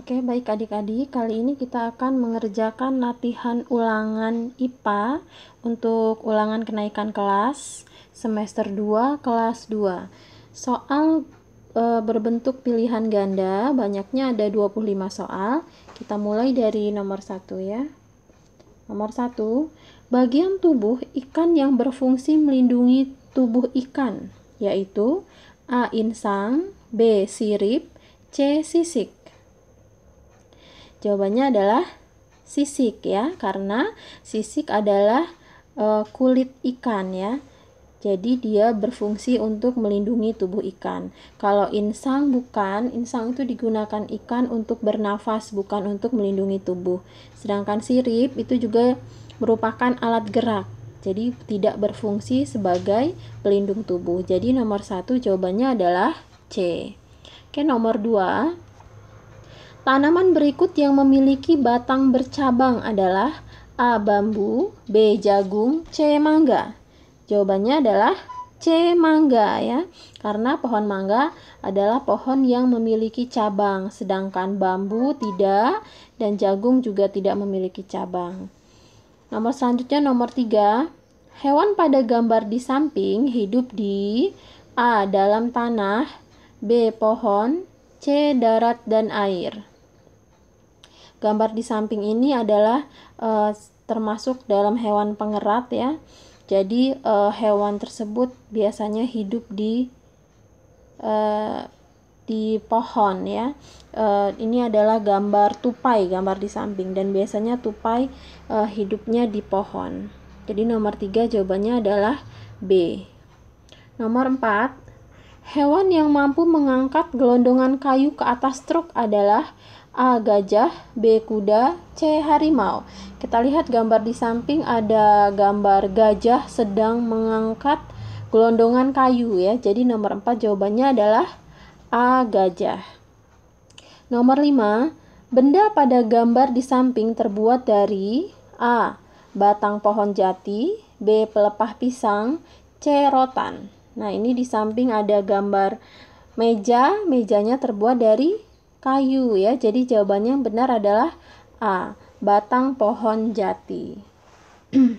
Oke, baik adik-adik, kali ini kita akan mengerjakan latihan ulangan IPA untuk ulangan kenaikan kelas semester 2 kelas 2. Soal e, berbentuk pilihan ganda, banyaknya ada 25 soal. Kita mulai dari nomor 1 ya. Nomor 1, bagian tubuh ikan yang berfungsi melindungi tubuh ikan, yaitu A insang, B sirip, C sisik. Jawabannya adalah sisik ya, karena sisik adalah e, kulit ikan ya. Jadi dia berfungsi untuk melindungi tubuh ikan. Kalau insang bukan, insang itu digunakan ikan untuk bernafas, bukan untuk melindungi tubuh. Sedangkan sirip itu juga merupakan alat gerak. Jadi tidak berfungsi sebagai pelindung tubuh. Jadi nomor satu jawabannya adalah C. Oke, nomor dua Tanaman berikut yang memiliki batang bercabang adalah A. Bambu, B. Jagung, C. Mangga. Jawabannya adalah C. Mangga ya, karena pohon mangga adalah pohon yang memiliki cabang, sedangkan bambu tidak dan jagung juga tidak memiliki cabang. Nomor selanjutnya nomor 3. Hewan pada gambar di samping hidup di A. dalam tanah, B. pohon, C. darat dan air. Gambar di samping ini adalah uh, termasuk dalam hewan pengerat ya. Jadi uh, hewan tersebut biasanya hidup di uh, di pohon ya. Uh, ini adalah gambar tupai, gambar di samping dan biasanya tupai uh, hidupnya di pohon. Jadi nomor tiga jawabannya adalah B. Nomor 4, Hewan yang mampu mengangkat gelondongan kayu ke atas truk adalah A. Gajah B. Kuda C. Harimau Kita lihat gambar di samping ada gambar gajah sedang mengangkat gelondongan kayu ya Jadi nomor 4 jawabannya adalah A. Gajah Nomor 5 Benda pada gambar di samping terbuat dari A. Batang pohon jati B. Pelepah pisang C. Rotan Nah, ini di samping ada gambar meja, mejanya terbuat dari kayu ya. Jadi jawabannya yang benar adalah A, batang pohon jati.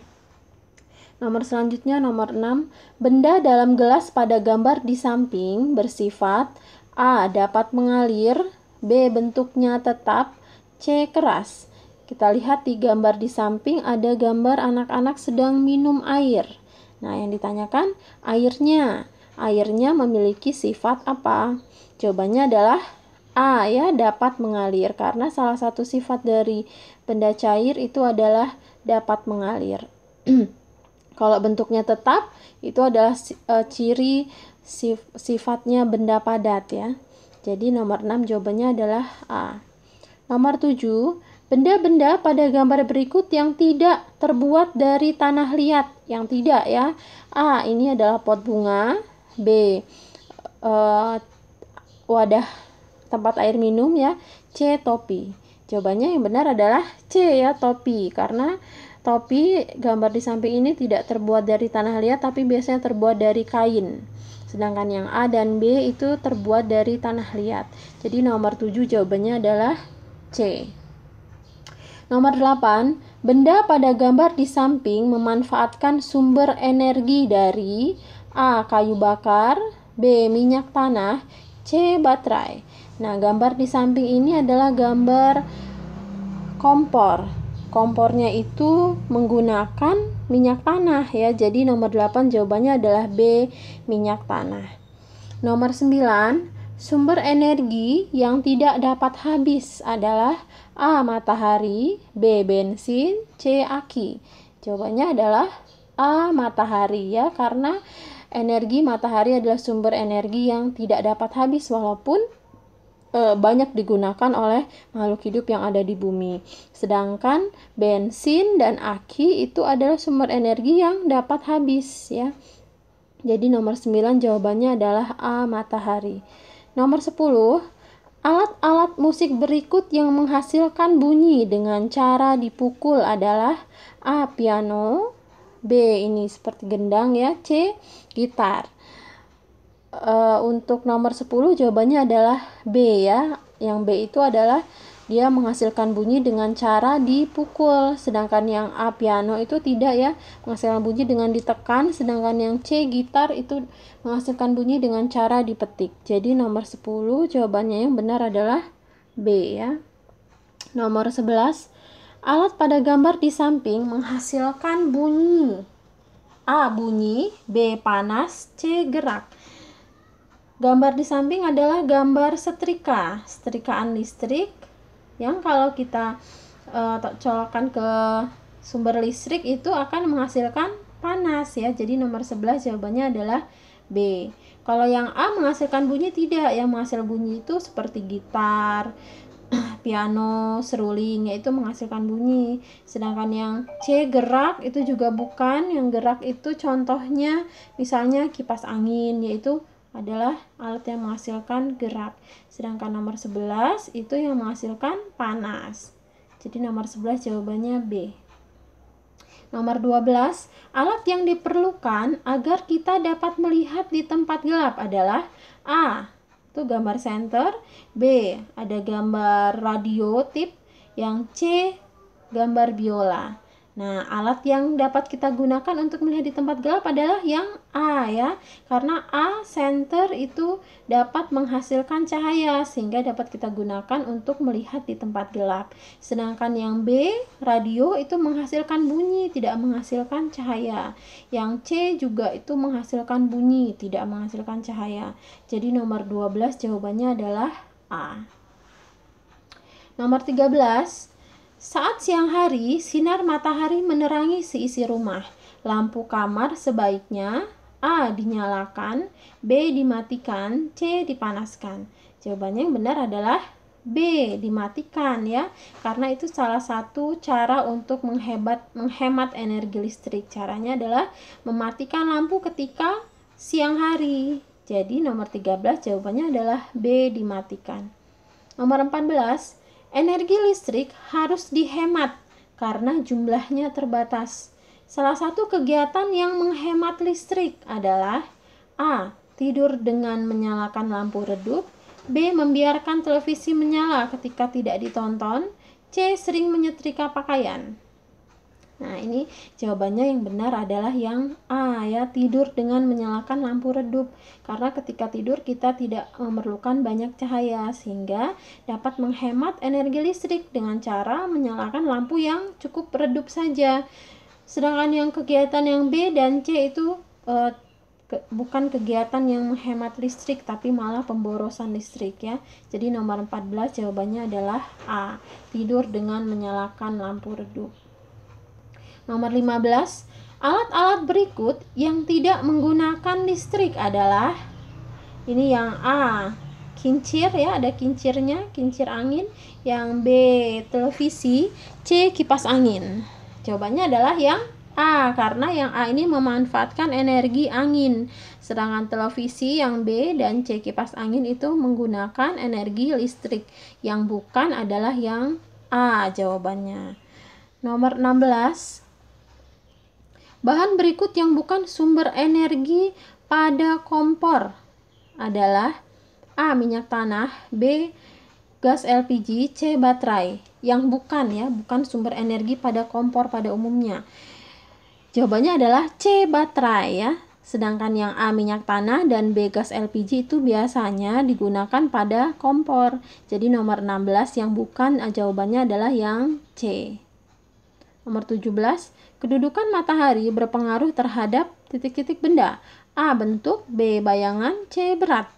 nomor selanjutnya nomor 6, benda dalam gelas pada gambar di samping bersifat A dapat mengalir, B bentuknya tetap, C keras. Kita lihat di gambar di samping ada gambar anak-anak sedang minum air. Nah, yang ditanyakan airnya. Airnya memiliki sifat apa? Jawabannya adalah A ya, dapat mengalir karena salah satu sifat dari benda cair itu adalah dapat mengalir. Kalau bentuknya tetap, itu adalah uh, ciri sif sifatnya benda padat ya. Jadi nomor 6 jawabannya adalah A. Nomor 7, Benda-benda pada gambar berikut yang tidak terbuat dari tanah liat, yang tidak ya. A. Ini adalah pot bunga. B. Uh, wadah tempat air minum ya. C. Topi. Jawabannya yang benar adalah C ya, topi. Karena topi gambar di samping ini tidak terbuat dari tanah liat tapi biasanya terbuat dari kain sedangkan yang A dan B itu terbuat dari tanah liat jadi nomor 7 jawabannya adalah C Nomor 8, benda pada gambar di samping memanfaatkan sumber energi dari A. kayu bakar, B. minyak tanah, C. baterai. Nah, gambar di samping ini adalah gambar kompor. Kompornya itu menggunakan minyak tanah ya. Jadi nomor 8 jawabannya adalah B, minyak tanah. Nomor 9, Sumber energi yang tidak dapat habis adalah A. Matahari, B. Bensin, C. Aki. Jawabannya adalah A. Matahari ya, karena energi matahari adalah sumber energi yang tidak dapat habis walaupun e, banyak digunakan oleh makhluk hidup yang ada di bumi. Sedangkan bensin dan aki itu adalah sumber energi yang dapat habis ya. Jadi nomor 9 jawabannya adalah A matahari. Nomor 10, Alat-alat musik berikut yang menghasilkan bunyi dengan cara dipukul adalah A. Piano B. Ini seperti gendang ya C. Gitar uh, Untuk nomor 10 jawabannya adalah B ya Yang B itu adalah dia menghasilkan bunyi dengan cara dipukul sedangkan yang A piano itu tidak ya menghasilkan bunyi dengan ditekan sedangkan yang C gitar itu menghasilkan bunyi dengan cara dipetik jadi nomor 10 jawabannya yang benar adalah B ya nomor 11 alat pada gambar di samping menghasilkan bunyi A bunyi B panas C gerak Gambar di samping adalah gambar setrika, setrikaan listrik, yang kalau kita uh, eh, colokan ke sumber listrik itu akan menghasilkan panas ya. Jadi nomor 11 jawabannya adalah B. Kalau yang A menghasilkan bunyi tidak, yang menghasilkan bunyi itu seperti gitar, piano, seruling yaitu menghasilkan bunyi. Sedangkan yang C gerak itu juga bukan, yang gerak itu contohnya misalnya kipas angin yaitu adalah alat yang menghasilkan gerak. Sedangkan nomor 11 itu yang menghasilkan panas. Jadi nomor 11 jawabannya B. Nomor 12, alat yang diperlukan agar kita dapat melihat di tempat gelap adalah A. Itu gambar senter, B. Ada gambar radio tip, yang C gambar biola. Nah, alat yang dapat kita gunakan untuk melihat di tempat gelap adalah yang A ya. Karena A center itu dapat menghasilkan cahaya sehingga dapat kita gunakan untuk melihat di tempat gelap. Sedangkan yang B radio itu menghasilkan bunyi, tidak menghasilkan cahaya. Yang C juga itu menghasilkan bunyi, tidak menghasilkan cahaya. Jadi nomor 12 jawabannya adalah A. Nomor 13 saat siang hari, sinar matahari menerangi seisi rumah. Lampu kamar sebaiknya A. Dinyalakan B. Dimatikan C. Dipanaskan Jawabannya yang benar adalah B. Dimatikan ya Karena itu salah satu cara untuk menghebat, menghemat energi listrik Caranya adalah mematikan lampu ketika siang hari Jadi nomor 13 jawabannya adalah B. Dimatikan Nomor 14 Energi listrik harus dihemat karena jumlahnya terbatas. Salah satu kegiatan yang menghemat listrik adalah A. Tidur dengan menyalakan lampu redup B. Membiarkan televisi menyala ketika tidak ditonton C. Sering menyetrika pakaian Nah, ini jawabannya yang benar adalah yang A ya, tidur dengan menyalakan lampu redup. Karena ketika tidur kita tidak memerlukan banyak cahaya sehingga dapat menghemat energi listrik dengan cara menyalakan lampu yang cukup redup saja. Sedangkan yang kegiatan yang B dan C itu eh, ke, bukan kegiatan yang menghemat listrik tapi malah pemborosan listrik ya. Jadi nomor 14 jawabannya adalah A, tidur dengan menyalakan lampu redup. Nomor 15, alat-alat berikut yang tidak menggunakan listrik adalah ini yang A, kincir ya, ada kincirnya, kincir angin, yang B, televisi, C, kipas angin. Jawabannya adalah yang A karena yang A ini memanfaatkan energi angin, sedangkan televisi yang B dan C kipas angin itu menggunakan energi listrik. Yang bukan adalah yang A jawabannya. Nomor 16, Bahan berikut yang bukan sumber energi pada kompor adalah A. Minyak tanah B. Gas LPG C. Baterai Yang bukan ya, bukan sumber energi pada kompor pada umumnya Jawabannya adalah C. Baterai ya Sedangkan yang A minyak tanah dan B gas LPG itu biasanya digunakan pada kompor. Jadi nomor 16 yang bukan jawabannya adalah yang C. Nomor 17, Kedudukan matahari berpengaruh terhadap titik-titik benda. A. Bentuk, B. Bayangan, C. Berat.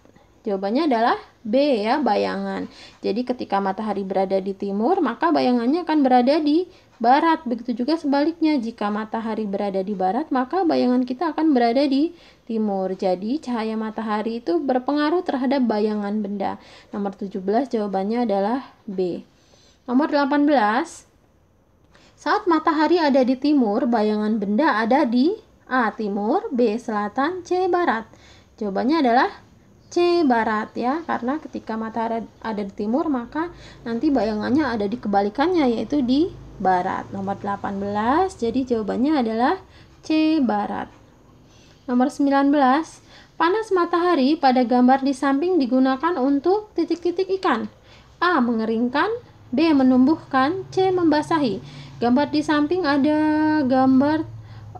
Jawabannya adalah B ya, bayangan. Jadi ketika matahari berada di timur, maka bayangannya akan berada di barat. Begitu juga sebaliknya, jika matahari berada di barat, maka bayangan kita akan berada di timur. Jadi cahaya matahari itu berpengaruh terhadap bayangan benda. Nomor 17 jawabannya adalah B. Nomor 18 saat matahari ada di timur, bayangan benda ada di A. Timur, B. Selatan, C. Barat. Jawabannya adalah C. Barat ya, karena ketika matahari ada di timur maka nanti bayangannya ada di kebalikannya yaitu di barat. Nomor 18, jadi jawabannya adalah C. Barat. Nomor 19, panas matahari pada gambar di samping digunakan untuk titik-titik ikan. A. Mengeringkan, B. Menumbuhkan, C. Membasahi gambar di samping ada gambar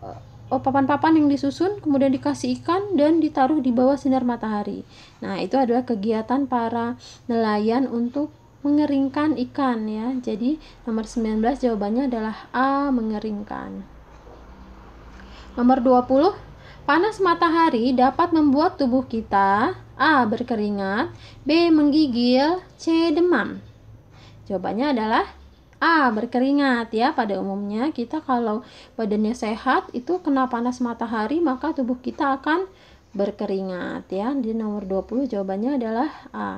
eh, oh, papan-papan yang disusun kemudian dikasih ikan dan ditaruh di bawah sinar matahari nah itu adalah kegiatan para nelayan untuk mengeringkan ikan ya jadi nomor 19 jawabannya adalah A mengeringkan nomor 20 Panas matahari dapat membuat tubuh kita A. Berkeringat B. Menggigil C. Demam Jawabannya adalah A. Berkeringat ya pada umumnya kita kalau badannya sehat itu kena panas matahari maka tubuh kita akan berkeringat ya. Di nomor 20 jawabannya adalah A.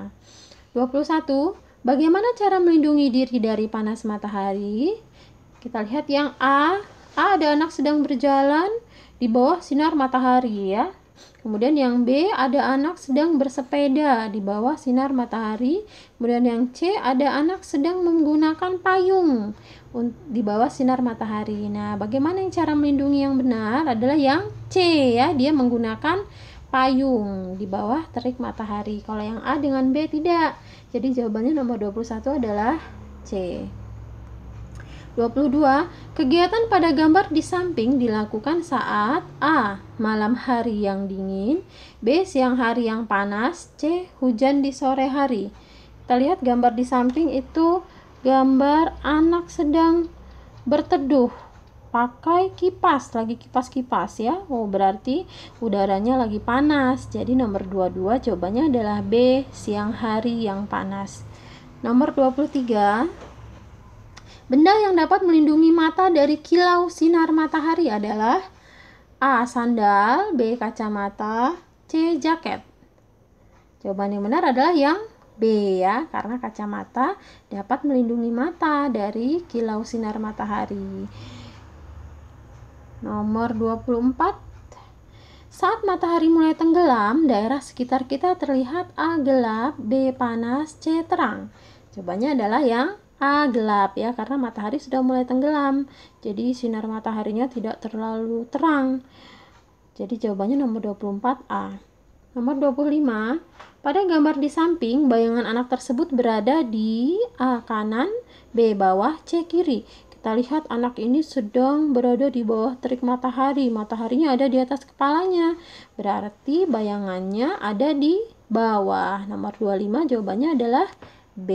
21. Bagaimana cara melindungi diri dari panas matahari? Kita lihat yang A. A ada anak sedang berjalan di bawah sinar matahari ya. Kemudian yang B ada anak sedang bersepeda di bawah sinar matahari. Kemudian yang C ada anak sedang menggunakan payung di bawah sinar matahari. Nah, bagaimana yang cara melindungi yang benar adalah yang C ya, dia menggunakan payung di bawah terik matahari. Kalau yang A dengan B tidak. Jadi jawabannya nomor 21 adalah C. 22. Kegiatan pada gambar di samping dilakukan saat A. Malam hari yang dingin B. Siang hari yang panas C. Hujan di sore hari Kita lihat gambar di samping itu gambar anak sedang berteduh pakai kipas, lagi kipas-kipas ya. Oh, berarti udaranya lagi panas. Jadi nomor 22 jawabannya adalah B, siang hari yang panas. Nomor 23 Benda yang dapat melindungi mata dari kilau sinar matahari adalah A. Sandal B. Kacamata C. Jaket Jawaban yang benar adalah yang B ya, karena kacamata dapat melindungi mata dari kilau sinar matahari. Nomor 24. Saat matahari mulai tenggelam, daerah sekitar kita terlihat A gelap, B panas, C terang. Jawabannya adalah yang A. Ah, gelap ya, karena matahari sudah mulai tenggelam. Jadi sinar mataharinya tidak terlalu terang. Jadi jawabannya nomor 24 A. Nomor 25, pada gambar di samping, bayangan anak tersebut berada di A kanan, B bawah, C kiri. Kita lihat anak ini sedang berada di bawah terik matahari. Mataharinya ada di atas kepalanya. Berarti bayangannya ada di bawah. Nomor 25 jawabannya adalah B.